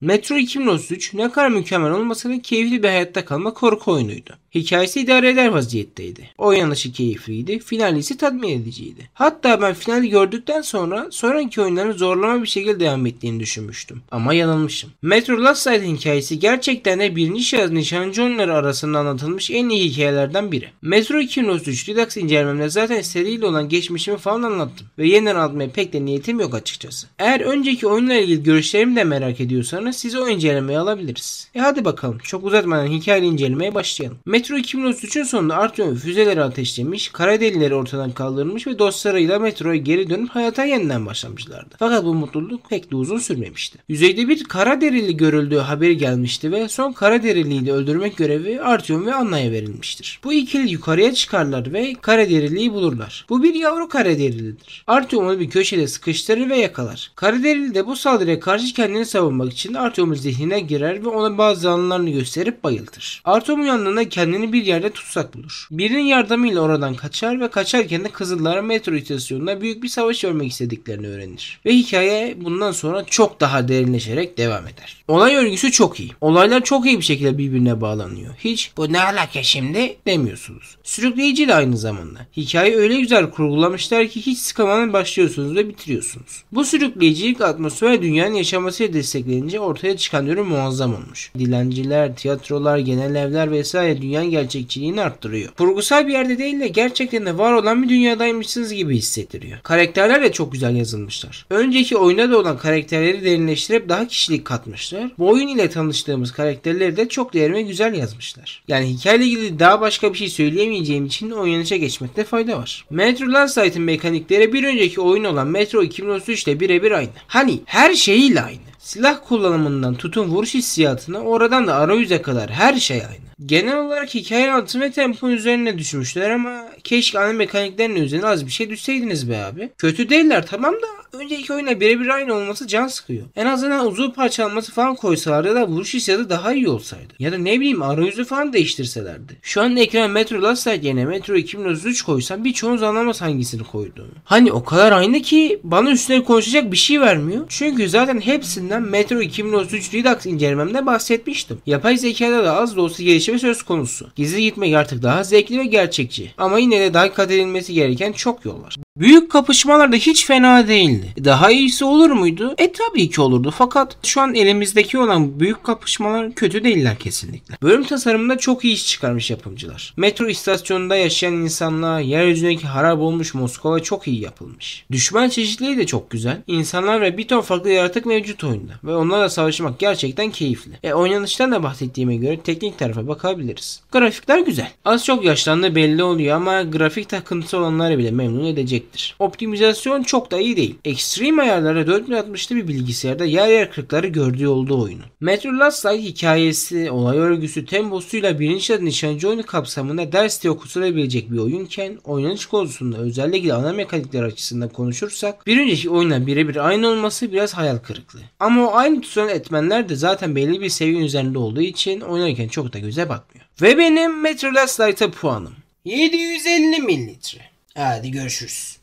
Metro 2033 ne kadar mükemmel olmasa da keyifli bir hayatta kalma korku oyunuydu. Hikayesi idare eder vaziyetteydi. O yanlışı keyifliydi. Final ise tatmin ediciydi. Hatta ben finali gördükten sonra sonraki oyunların zorlama bir şekilde devam ettiğini düşünmüştüm. Ama yanılmışım. Metro Last Light'in hikayesi gerçekten de birinci şahıs nişancı oyunları arasında anlatılmış en iyi hikayelerden biri. Metro 2033 Redux incelememde zaten seriyle olan geçmişimi falan anlattım. Ve yeniden anlatmaya pek de niyetim yok açıkçası. Eğer önceki oyunla ilgili görüşlerimi de merak ediyorsanız size o incelemeyi alabiliriz. E hadi bakalım çok uzatmadan hikaye incelemeye başlayalım. Metro 2033'ün sonunda Artyom füzeleri ateşlemiş, kara delileri ortadan kaldırmış ve dostlarıyla metroya geri dönüp hayata yeniden başlamışlardı. Fakat bu mutluluk pek de uzun sürmemişti. Yüzeyde bir kara derili görüldüğü haberi gelmişti ve son kara deriliyi de öldürmek görevi Artyom ve Anna'ya verilmiştir. Bu ikili yukarıya çıkarlar ve kara deriliyi bulurlar. Bu bir yavru kara derilidir. Artyom onu bir köşede sıkıştırır ve yakalar. Kara derili de bu saldırıya karşı kendini savunmak için Artyom'un zihnine girer ve ona bazı anılarını gösterip bayıltır. Artyom'un yanına kendini kendini bir yerde tutsak bulur. Birinin yardımıyla oradan kaçar ve kaçarken de Kızıllara metro istasyonunda büyük bir savaş vermek istediklerini öğrenir. Ve hikaye bundan sonra çok daha derinleşerek devam eder. Olay örgüsü çok iyi. Olaylar çok iyi bir şekilde birbirine bağlanıyor. Hiç bu ne alaka şimdi demiyorsunuz. Sürükleyici de aynı zamanda. Hikayeyi öyle güzel kurgulamışlar ki hiç sıkılmadan başlıyorsunuz ve bitiriyorsunuz. Bu sürükleyicilik atmosfer dünyanın yaşamasıyla desteklenince ortaya çıkan ürün muazzam olmuş. Dilenciler, tiyatrolar, genel evler vesaire dünya dünyanın gerçekçiliğini arttırıyor. Kurgusal bir yerde değil de gerçekten de var olan bir dünyadaymışsınız gibi hissettiriyor. Karakterler de çok güzel yazılmışlar. Önceki oyunda da olan karakterleri derinleştirip daha kişilik katmışlar. Bu oyun ile tanıştığımız karakterleri de çok değerli ve güzel yazmışlar. Yani hikayeyle ilgili daha başka bir şey söyleyemeyeceğim için oynanışa geçmekte fayda var. Metro Last Light'ın mekanikleri bir önceki oyun olan Metro 2033 ile birebir aynı. Hani her şeyiyle aynı. Silah kullanımından tutun vuruş hissiyatına oradan da arayüze kadar her şey aynı. Genel olarak hikaye anlatımı ve tempo üzerine düşmüşler ama keşke ana mekaniklerinin üzerine az bir şey düşseydiniz be abi. Kötü değiller tamam da Önceki oyuna birebir aynı olması can sıkıyor. En azından uzun parçalanması falan koysalar da vuruş hissiyatı daha iyi olsaydı. Ya da ne bileyim arayüzü falan değiştirselerdi. Şu an ekrana Metro Last Light yerine Metro 2033 koysam birçoğunuz anlamaz hangisini koyduğumu. Hani o kadar aynı ki bana üstüne konuşacak bir şey vermiyor. Çünkü zaten hepsinden Metro 2033 Redux incelememde bahsetmiştim. Yapay zekada da az da olsa gelişme söz konusu. Gizli gitmek artık daha zevkli ve gerçekçi. Ama yine de daha dikkat edilmesi gereken çok yol var. Büyük kapışmalar da hiç fena değildi. E, daha iyisi olur muydu? E tabii ki olurdu fakat şu an elimizdeki olan büyük kapışmalar kötü değiller kesinlikle. Bölüm tasarımında çok iyi iş çıkarmış yapımcılar. Metro istasyonunda yaşayan insanlar, yeryüzündeki harap olmuş Moskova çok iyi yapılmış. Düşman çeşitliliği de çok güzel. İnsanlar ve bir ton farklı yaratık mevcut oyunda ve onlarla savaşmak gerçekten keyifli. E oynanıştan da bahsettiğime göre teknik tarafa bakabiliriz. Grafikler güzel. Az çok yaşlandı belli oluyor ama grafik takıntısı olanları bile memnun edecek sahiptir. Optimizasyon çok da iyi değil. Extreme ayarlara 4060'lı bir bilgisayarda yer yer kırıkları gördüğü olduğu oyunu. Metro Last Light hikayesi, olay örgüsü, temposuyla birinci adı nişancı oyunu kapsamında derste okutulabilecek bir oyunken oynanış konusunda özellikle ana mekanikler açısından konuşursak bir önceki oyunla birebir aynı olması biraz hayal kırıklığı. Ama o aynı tutulan etmenler de zaten belli bir seviye üzerinde olduğu için oynarken çok da göze batmıyor. Ve benim Metro Last Light'a puanım 750 mililitre. Hadi görüşürüz.